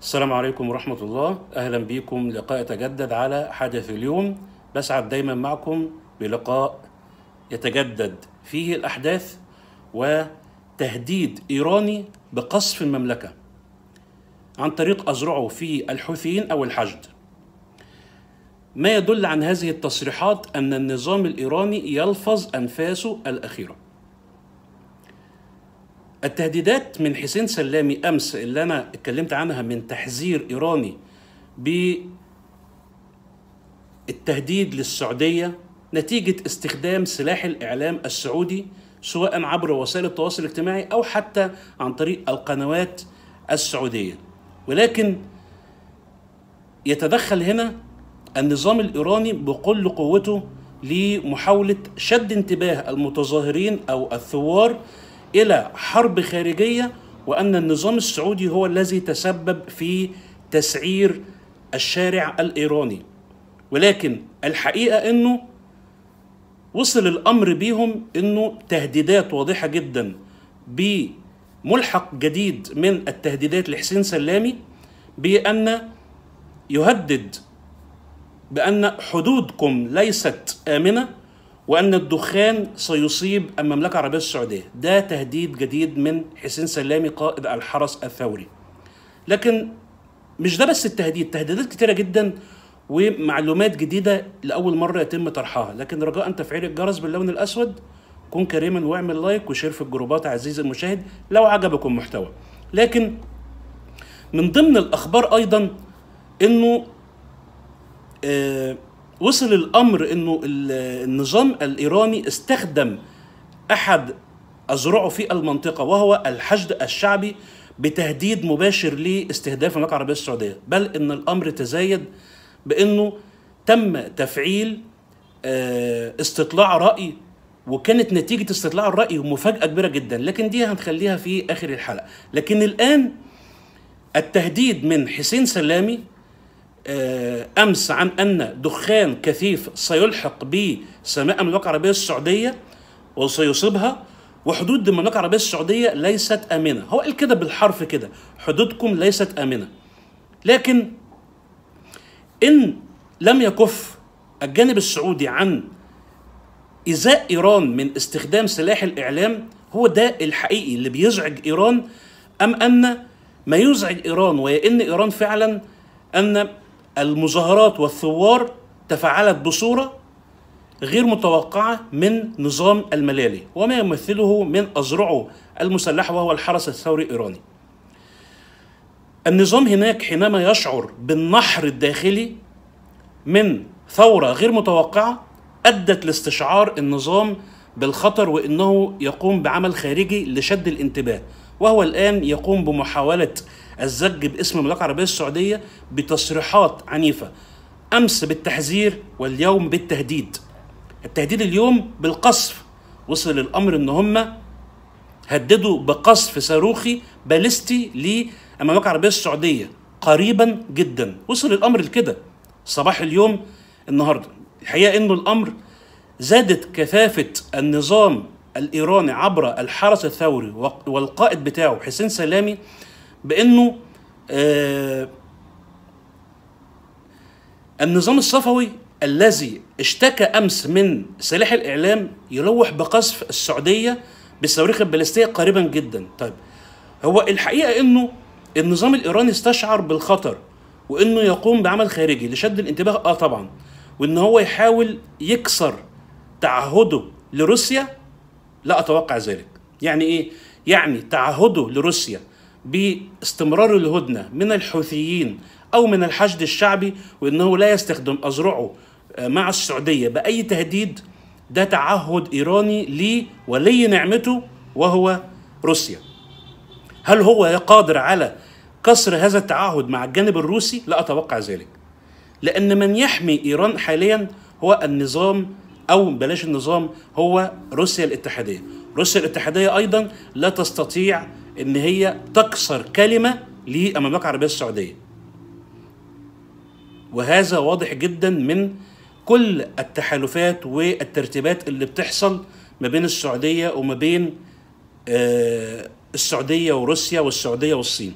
السلام عليكم ورحمة الله أهلا بكم لقاء يتجدد على حدث اليوم بسعد دايما معكم بلقاء يتجدد فيه الأحداث وتهديد إيراني بقصف المملكة عن طريق أزرعه في الحوثيين أو الحشد ما يدل عن هذه التصريحات أن النظام الإيراني يلفظ أنفاسه الأخيرة التهديدات من حسين سلامي امس اللي انا اتكلمت عنها من تحذير ايراني بالتهديد للسعوديه نتيجه استخدام سلاح الاعلام السعودي سواء عبر وسائل التواصل الاجتماعي او حتى عن طريق القنوات السعوديه ولكن يتدخل هنا النظام الايراني بكل قوته لمحاوله شد انتباه المتظاهرين او الثوار الى حرب خارجيه وان النظام السعودي هو الذي تسبب في تسعير الشارع الايراني ولكن الحقيقه انه وصل الامر بيهم انه تهديدات واضحه جدا بملحق جديد من التهديدات لحسين سلامي بان يهدد بان حدودكم ليست امنه وأن الدخان سيصيب المملكة العربية السعودية ده تهديد جديد من حسين سلامي قائد الحرس الثوري لكن مش ده بس التهديد تهديدات كتيرة جدا ومعلومات جديدة لأول مرة يتم طرحها لكن رجاء تفعيل الجرس باللون الأسود كن كريما واعمل لايك وشير في الجروبات عزيزي المشاهد لو عجبكم محتوى لكن من ضمن الأخبار أيضا أنه آه وصل الامر انه النظام الايراني استخدم احد اذرعه في المنطقه وهو الحشد الشعبي بتهديد مباشر لاستهداف المملكه العربيه السعوديه بل ان الامر تزايد بانه تم تفعيل آه، استطلاع راي وكانت نتيجه استطلاع الراي مفاجاه كبيره جدا لكن دي هنخليها في اخر الحلقه لكن الان التهديد من حسين سلامي آه، امس عن ان دخان كثيف سيلحق بسماء المملكه العربيه السعوديه وسيصيبها وحدود المملكه العربيه السعوديه ليست امنه هو قال كده بالحرف كده حدودكم ليست امنه لكن ان لم يكف الجانب السعودي عن إزاء إيران من استخدام سلاح الإعلام هو ده الحقيقي اللي بيزعج إيران أم أن ما يزعج إيران ويأن إن إيران فعلا أن المظاهرات والثوار تفاعلت بصورة غير متوقعة من نظام الملالي وما يمثله من أذرعه المسلحة وهو الحرس الثوري الإيراني النظام هناك حينما يشعر بالنحر الداخلي من ثورة غير متوقعة أدت لاستشعار النظام بالخطر وأنه يقوم بعمل خارجي لشد الانتباه وهو الآن يقوم بمحاولة الزج باسم المملكه العربيه السعوديه بتصريحات عنيفه امس بالتحذير واليوم بالتهديد التهديد اليوم بالقصف وصل الامر ان هم هددوا بقصف صاروخي باليستي للمملكه العربيه السعوديه قريبا جدا وصل الامر لكده صباح اليوم النهارده الحقيقه انه الامر زادت كثافه النظام الايراني عبر الحرس الثوري والقائد بتاعه حسين سلامي بانه آه النظام الصفوي الذي اشتكى امس من سلاح الاعلام يلوح بقصف السعوديه بالصواريخ البالستيه قريبا جدا طيب هو الحقيقه انه النظام الايراني استشعر بالخطر وانه يقوم بعمل خارجي لشد الانتباه اه طبعا وان هو يحاول يكسر تعهده لروسيا لا اتوقع ذلك يعني ايه يعني تعهده لروسيا باستمرار الهدنة من الحوثيين أو من الحشد الشعبي وأنه لا يستخدم أذرعه آه، مع السعودية بأي تهديد ده تعهد إيراني لولي نعمته وهو روسيا هل هو قادر على كسر هذا التعهد مع الجانب الروسي؟ لا أتوقع ذلك لأن من يحمي إيران حاليا هو النظام أو بلاش النظام هو روسيا الاتحادية روسيا الاتحادية أيضا لا تستطيع ان هي تكسر كلمه للمملكه العربيه السعوديه وهذا واضح جدا من كل التحالفات والترتيبات اللي بتحصل ما بين السعوديه وما بين آه، السعوديه وروسيا والسعوديه والصين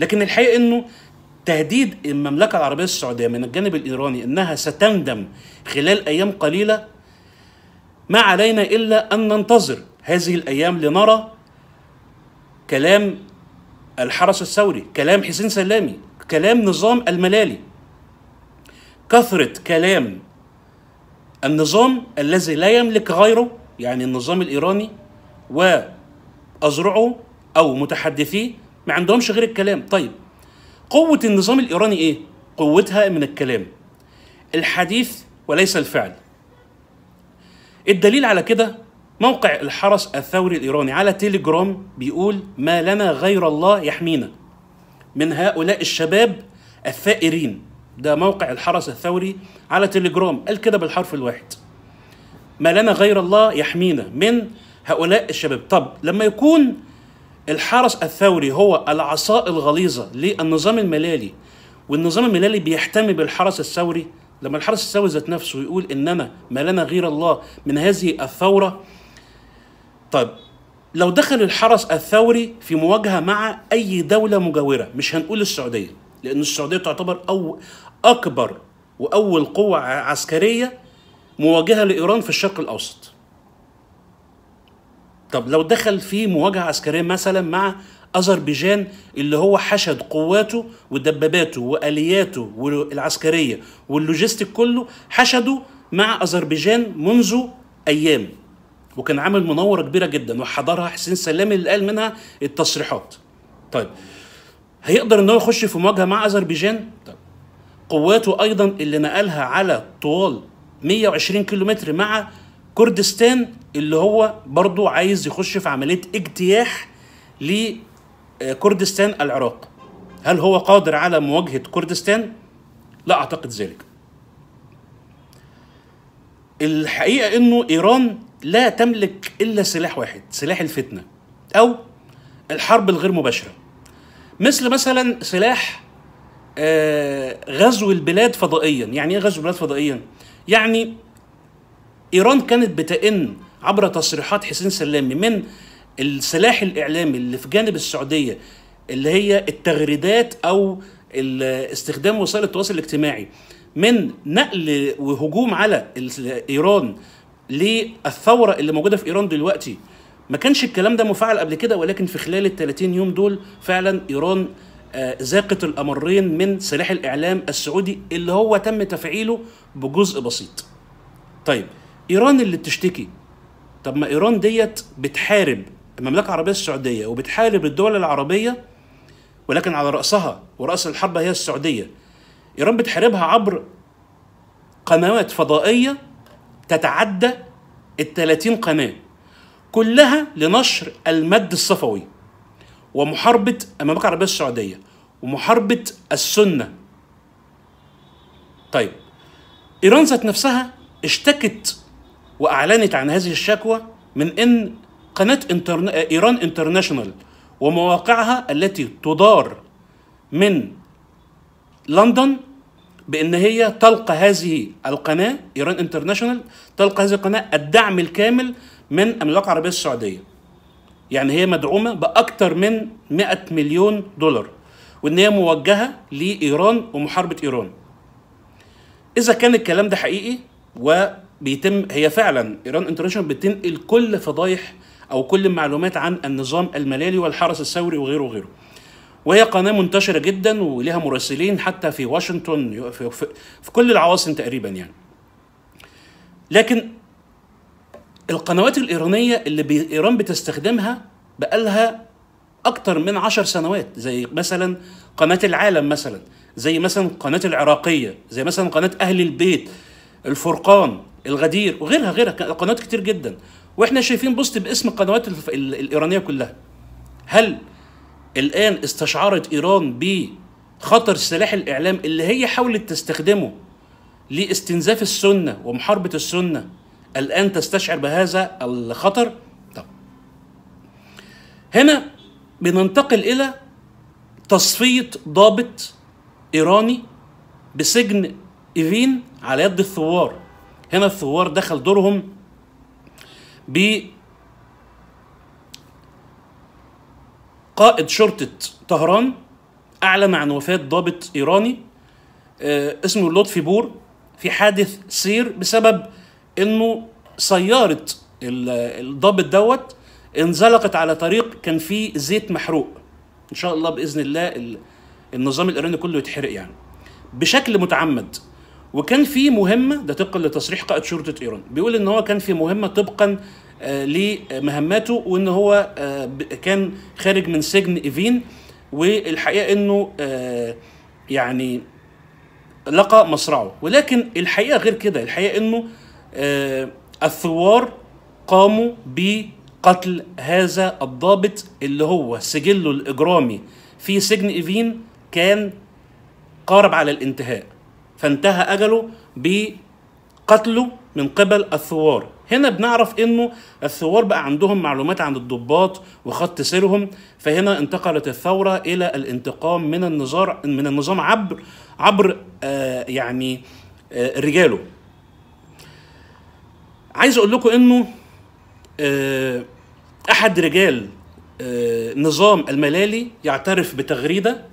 لكن الحقيقه انه تهديد المملكه العربيه السعوديه من الجانب الايراني انها ستندم خلال ايام قليله ما علينا الا ان ننتظر هذه الايام لنرى كلام الحرس الثوري كلام حسين سلامي كلام نظام الملالي كثرة كلام النظام الذي لا يملك غيره يعني النظام الإيراني وأزرعه أو متحدثيه ما عندهمش غير الكلام طيب قوة النظام الإيراني إيه؟ قوتها من الكلام الحديث وليس الفعل الدليل على كده موقع الحرس الثوري الإيراني على تيليجرام بيقول ما لنا غير الله يحمينا من هؤلاء الشباب الثائرين ده موقع الحرس الثوري على تيليجرام قال كده بالحرف الواحد ما لنا غير الله يحمينا من هؤلاء الشباب طب لما يكون الحرس الثوري هو العصا الغليظة للنظام الملالي والنظام الملالي بيحتمي بالحرس الثوري لما الحرس الثوري ذات نفسه يقول إننا ما لنا غير الله من هذه الثورة طيب لو دخل الحرس الثوري في مواجهه مع اي دوله مجاوره مش هنقول السعوديه لان السعوديه تعتبر او اكبر واول قوه عسكريه مواجهه لايران في الشرق الاوسط طب لو دخل في مواجهه عسكريه مثلا مع اذربيجان اللي هو حشد قواته ودباباته والياته والعسكريه واللوجيستيك كله حشده مع اذربيجان منذ ايام وكان عامل منوره كبيره جدا وحضرها حسين سلامي اللي قال منها التصريحات طيب هيقدر ان هو يخش في مواجهه مع اذربيجان طيب قواته ايضا اللي نقلها على طوال 120 كيلومتر مع كردستان اللي هو برضو عايز يخش في عمليه اجتياح لكردستان العراق هل هو قادر على مواجهه كردستان لا اعتقد ذلك الحقيقه انه ايران لا تملك الا سلاح واحد سلاح الفتنه او الحرب الغير مباشره مثل مثلا سلاح آه، غزو البلاد فضائيا يعني ايه غزو البلاد فضائيا يعني ايران كانت بتئن عبر تصريحات حسين سلامي من السلاح الاعلامي اللي في جانب السعوديه اللي هي التغريدات او استخدام وسائل التواصل الاجتماعي من نقل وهجوم على ايران للثوره اللي موجوده في ايران دلوقتي ما كانش الكلام ده مفعل قبل كده ولكن في خلال ال 30 يوم دول فعلا ايران آه، ذاقت الامرين من سلاح الاعلام السعودي اللي هو تم تفعيله بجزء بسيط. طيب ايران اللي بتشتكي طب ما ايران ديت بتحارب المملكه العربيه السعوديه وبتحارب الدول العربيه ولكن على راسها وراس الحرب هي السعوديه. ايران بتحاربها عبر قنوات فضائيه تتعدى ال 30 قناه كلها لنشر المد الصفوي ومحاربه المملكه العربيه السعوديه ومحاربه السنه طيب ايران ذات نفسها اشتكت واعلنت عن هذه الشكوى من ان قناه انترن... ايران انترناشونال ومواقعها التي تدار من لندن بان هي تلقى هذه القناه ايران انترناشونال تلقى هذه القناه الدعم الكامل من المملكه العربيه السعوديه يعني هي مدعومه باكثر من 100 مليون دولار وان هي موجهه لايران ومحاربه ايران اذا كان الكلام ده حقيقي وبيتم هي فعلا ايران انترناشونال بتنقل كل فضايح او كل المعلومات عن النظام الملالي والحرس الثوري وغيره وغيره وهي قناه منتشره جدا ولها مراسلين حتى في واشنطن في, في, في كل العواصم تقريبا يعني لكن القنوات الايرانيه اللي ايران بتستخدمها بقالها اكتر من عشر سنوات زي مثلا قناه العالم مثلا زي مثلا قناه العراقيه زي مثلا قناه اهل البيت الفرقان الغدير وغيرها غيرها قنوات كتير جدا واحنا شايفين بوست باسم القنوات الايرانيه كلها هل الآن استشعرت إيران بخطر سلاح الإعلام اللي هي حاولت تستخدمه لاستنزاف السنة ومحاربة السنة الآن تستشعر بهذا الخطر طب هنا بننتقل إلى تصفية ضابط إيراني بسجن إيفين على يد الثوار هنا الثوار دخل دورهم ب قائد شرطة طهران أعلن عن وفاة ضابط إيراني آه، اسمه لطفي بور في حادث سير بسبب إنه سيارة الضابط دوت انزلقت على طريق كان فيه زيت محروق إن شاء الله بإذن الله النظام الإيراني كله يتحرق يعني بشكل متعمد وكان في مهمه ده طبقا لتصريح قائد شرطه ايران بيقول ان هو كان في مهمه طبقا آه، لمهماته وان هو آه، كان خارج من سجن ايفين والحقيقه انه آه، يعني لقى مصرعه ولكن الحقيقه غير كده الحقيقه انه الثوار قاموا بقتل هذا الضابط اللي هو سجله الاجرامي في سجن ايفين كان قارب على الانتهاء فانتهى اجله بقتله من قبل الثوار هنا بنعرف انه الثوار بقى عندهم معلومات عن الضباط وخط سيرهم فهنا انتقلت الثوره الى الانتقام من النظام من النظام عبر عبر آه يعني آه رجاله عايز اقول لكم انه آه احد رجال آه نظام الملالي يعترف بتغريده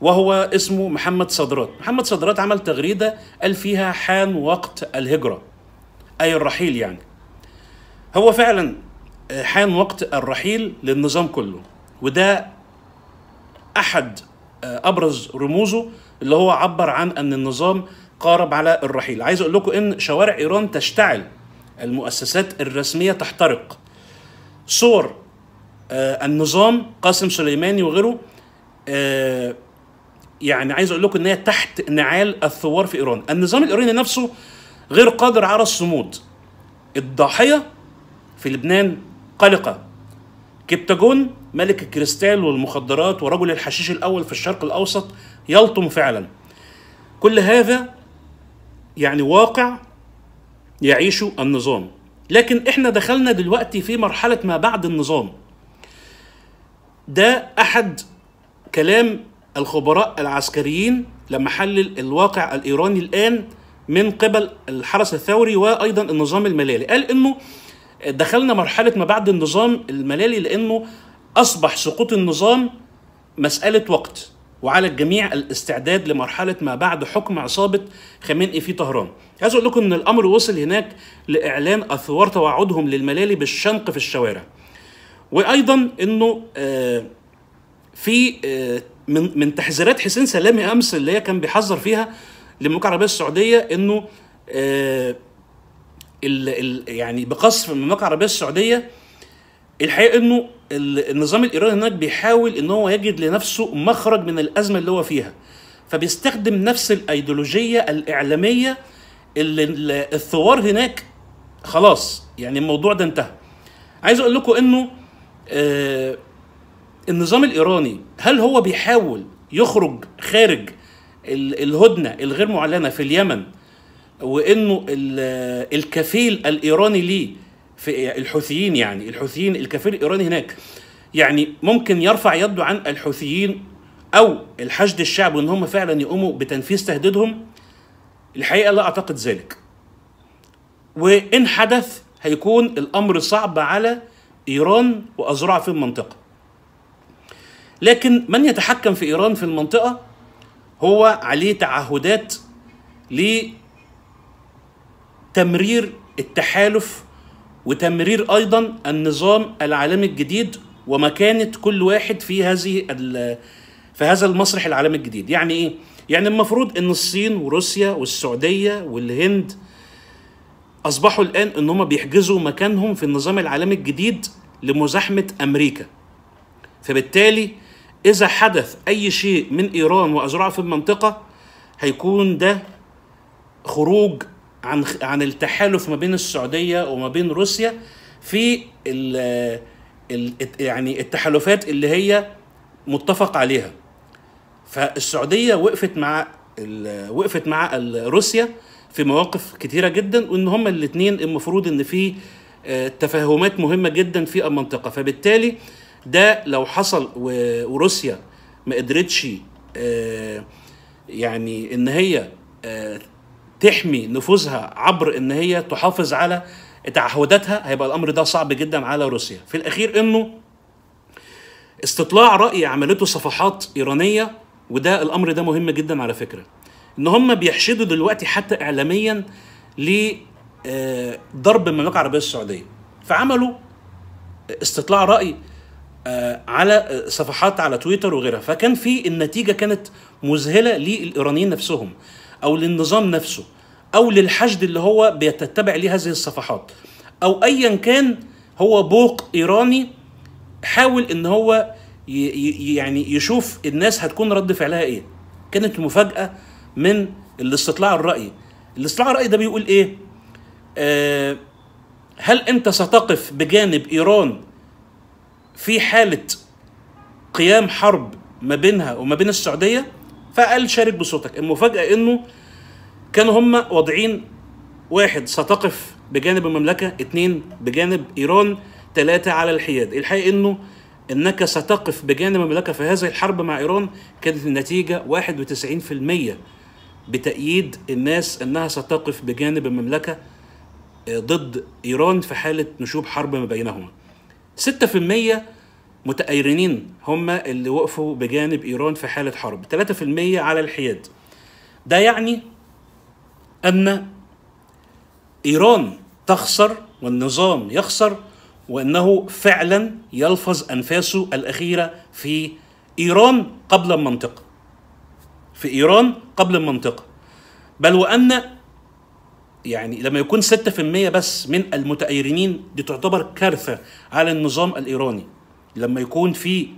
وهو اسمه محمد صدرات محمد صدرات عمل تغريده قال فيها حان وقت الهجره أي الرحيل يعني هو فعلا آه، حان وقت الرحيل للنظام كله وده أحد آه، أبرز رموزه اللي هو عبر عن أن النظام قارب على الرحيل عايز أقول لكم أن شوارع إيران تشتعل المؤسسات الرسمية تحترق صور آه، النظام قاسم سليماني وغيره يعني عايز اقول لكم ان هي تحت نعال الثوار في ايران النظام الايراني نفسه غير قادر على الصمود الضاحية في لبنان قلقة كبتاجون ملك الكريستال والمخدرات ورجل الحشيش الأول في الشرق الأوسط يلطم فعلا كل هذا يعني واقع يعيشه النظام لكن احنا دخلنا دلوقتي في مرحلة ما بعد النظام ده أحد كلام الخبراء العسكريين لما حلل الواقع الإيراني الآن من قبل الحرس الثوري وايضا النظام الملالي قال انه دخلنا مرحله ما بعد النظام الملالي لانه اصبح سقوط النظام مساله وقت وعلى الجميع الاستعداد لمرحلة ما بعد حكم عصابة خمينئي في طهران عايز أقول لكم أن الأمر وصل هناك لإعلان أثوار توعدهم للملالي بالشنق في الشوارع وأيضا أنه آه، في آه، من من تحذيرات حسين سلامي أمس اللي هي كان بيحذر فيها للمملكه العربيه السعوديه انه آه ال ال يعني بقصف المملكه العربيه السعوديه الحقيقه انه النظام الايراني هناك بيحاول ان هو يجد لنفسه مخرج من الازمه اللي هو فيها فبيستخدم نفس الايديولوجيه الاعلاميه اللي الثوار هناك خلاص يعني الموضوع ده انتهى عايز اقول لكم انه آه، النظام الايراني هل هو بيحاول يخرج خارج الهدنه الغير معلنه في اليمن وانه الكفيل الايراني ليه في الحوثيين يعني الحوثيين الكفيل الايراني هناك يعني ممكن يرفع يده عن الحوثيين او الحشد الشعبي وان هم فعلا يقوموا بتنفيذ تهديدهم الحقيقه لا اعتقد ذلك وان حدث هيكون الامر صعب على ايران واذرعها في المنطقه لكن من يتحكم في ايران في المنطقه هو عليه تعهدات لتمرير التحالف وتمرير ايضا النظام العالمي الجديد ومكانه كل واحد في هذه في هذا المسرح العالمي الجديد يعني ايه يعني المفروض ان الصين وروسيا والسعوديه والهند اصبحوا الان ان هم بيحجزوا مكانهم في النظام العالمي الجديد لمزاحمه امريكا فبالتالي إذا حدث أي شيء من إيران وأذرعها في المنطقة هيكون ده خروج عن عن التحالف ما بين السعودية وما بين روسيا في الـ الـ يعني التحالفات اللي هي متفق عليها فالسعودية وقفت مع وقفت مع روسيا في مواقف كتيرة جدا وان هما الاتنين المفروض ان في آه، تفاهمات مهمة جدا في المنطقة فبالتالي ده لو حصل وروسيا ما قدرتش آه، يعني ان هي آه، تحمي نفوذها عبر ان هي تحافظ على تعهداتها هيبقى الامر ده صعب جدا على روسيا في الاخير انه استطلاع راي عملته صفحات ايرانيه وده الامر ده مهم جدا على فكره ان هم بيحشدوا دلوقتي حتى اعلاميا لضرب آه، المملكه العربيه السعوديه فعملوا استطلاع راي آه، على آه، صفحات على تويتر وغيرها فكان في النتيجه كانت مذهله للايرانيين نفسهم او للنظام نفسه او للحشد اللي هو بيتتبع ليه هذه الصفحات او ايا كان هو بوق ايراني حاول ان هو يعني يشوف الناس هتكون رد فعلها ايه كانت مفاجاه من الاستطلاع الراي الاستطلاع الراي ده بيقول ايه آه هل انت ستقف بجانب ايران في حاله قيام حرب ما بينها وما بين السعوديه فقال شارك بصوتك المفاجاه انه كانوا هم واضعين واحد ستقف بجانب المملكه اتنين بجانب ايران ثلاثه على الحياد الحقيقه انه انك ستقف بجانب المملكه في هذه الحرب مع ايران كانت النتيجه 91% بتأييد الناس انها ستقف بجانب المملكه آه، ضد ايران في حاله نشوب حرب ما بينهما 6% متأيرنين هم اللي وقفوا بجانب إيران في حالة حرب 3% على الحياد ده يعني أن إيران تخسر والنظام يخسر وأنه فعلا يلفظ أنفاسه الأخيرة في إيران قبل المنطقة في إيران قبل المنطقة بل وأن يعني لما يكون 6% بس من المتأيرين دي تعتبر كارثة على النظام الإيراني لما يكون في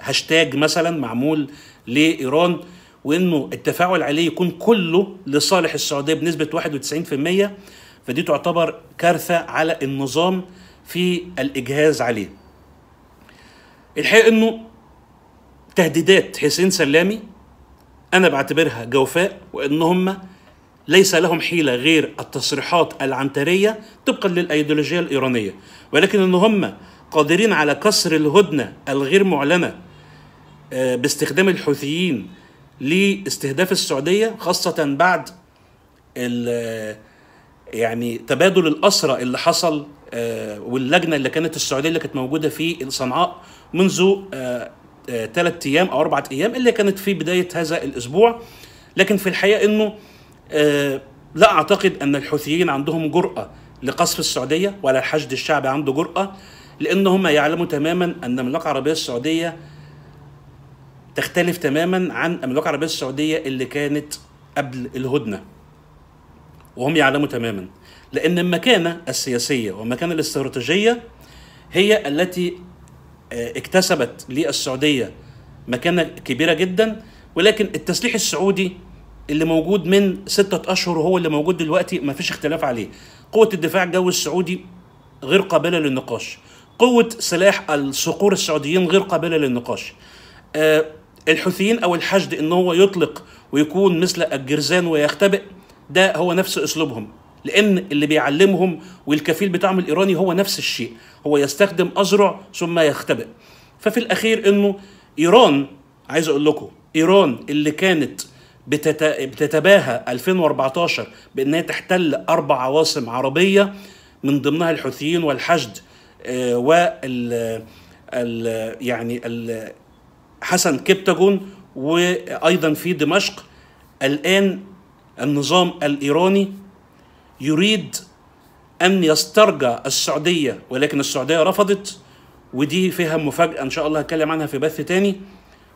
هاشتاج مثلا معمول لإيران وإنه التفاعل عليه يكون كله لصالح السعودية بنسبة 91% فدي تعتبر كارثة على النظام في الإجهاز عليه الحقيقة إنه تهديدات حسين سلامي أنا بعتبرها جوفاء وإن هم ليس لهم حيلة غير التصريحات العنترية طبقا للأيديولوجية الإيرانية ولكن أن هم قادرين على كسر الهدنة الغير معلنة آه، باستخدام الحوثيين لاستهداف السعودية خاصة بعد آه، يعني تبادل الأسرى اللي حصل آه، واللجنة اللي كانت السعودية اللي كانت موجودة في صنعاء منذ ثلاثة أيام أو أربعة أيام اللي كانت في بداية هذا الأسبوع لكن في الحقيقة أنه آه، لا اعتقد ان الحوثيين عندهم جرأه لقصف السعوديه ولا الحشد الشعبي عنده جرأه لان هم يعلموا تماما ان المملكه العربيه السعوديه تختلف تماما عن المملكه العربيه السعوديه اللي كانت قبل الهدنه وهم يعلموا تماما لان المكانه السياسيه والمكانه الاستراتيجيه هي التي آه، اكتسبت للسعوديه مكانه كبيره جدا ولكن التسليح السعودي اللي موجود من ستة أشهر وهو اللي موجود دلوقتي مفيش اختلاف عليه قوة الدفاع الجوي السعودي غير قابلة للنقاش قوة سلاح الصقور السعوديين غير قابلة للنقاش أه الحوثيين أو الحشد إن هو يطلق ويكون مثل الجرزان ويختبئ ده هو نفس أسلوبهم لأن اللي بيعلمهم والكفيل بتاعهم الإيراني هو نفس الشيء هو يستخدم أزرع ثم يختبئ ففي الأخير إنه إيران عايز أقول لكم إيران اللي كانت بتتباهى 2014 بأنها تحتل أربع عواصم عربية من ضمنها الحوثيين والحشد آه، وال يعني ال حسن كبتاجون وأيضا في دمشق الآن النظام الإيراني يريد أن يسترجع السعودية ولكن السعودية رفضت ودي فيها مفاجأة إن شاء الله هتكلم عنها في بث تاني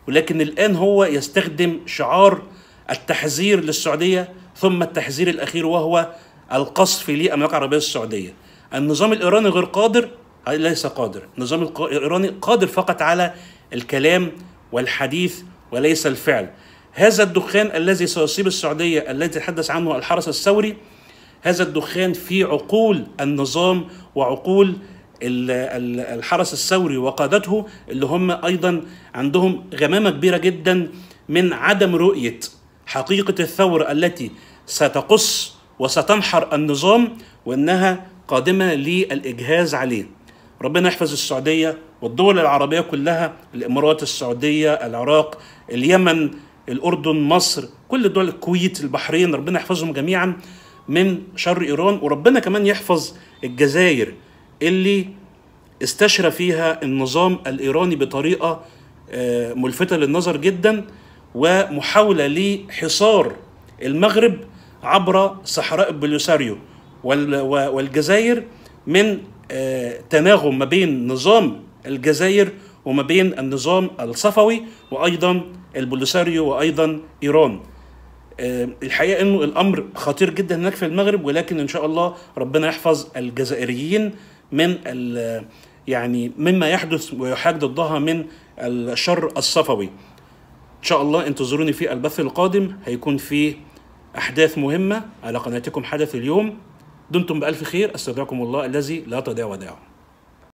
ولكن الآن هو يستخدم شعار التحذير للسعودية ثم التحذير الأخير وهو القصف للمملكة العربية السعودية النظام الإيراني غير قادر آه، ليس قادر النظام الإيراني قادر فقط على الكلام والحديث وليس الفعل هذا الدخان الذي سيصيب السعودية الذي تحدث عنه الحرس الثوري هذا الدخان في عقول النظام وعقول الحرس الثوري وقادته اللي هم أيضا عندهم غمامة كبيرة جدا من عدم رؤية حقيقة الثورة التي ستقص وستنحر النظام وأنها قادمة للإجهاز عليه ربنا يحفظ السعودية والدول العربية كلها الإمارات السعودية العراق اليمن الأردن مصر كل دول الكويت البحرين ربنا يحفظهم جميعا من شر إيران وربنا كمان يحفظ الجزائر اللي استشرى فيها النظام الإيراني بطريقة آه، ملفتة للنظر جداً ومحاولة لحصار المغرب عبر صحراء البوليساريو والجزائر من آه، تناغم ما بين نظام الجزائر وما بين النظام الصفوي وايضا البوليساريو وايضا ايران آه، الحقيقه انه الامر خطير جدا هناك في المغرب ولكن ان شاء الله ربنا يحفظ الجزائريين من يعني مما يحدث ويحاج ضدها من الشر الصفوي ان شاء الله انتظروني في البث القادم هيكون فيه احداث مهمه على قناتكم حدث اليوم دمتم بالف خير استودعكم الله الذي لا تضيع وداعه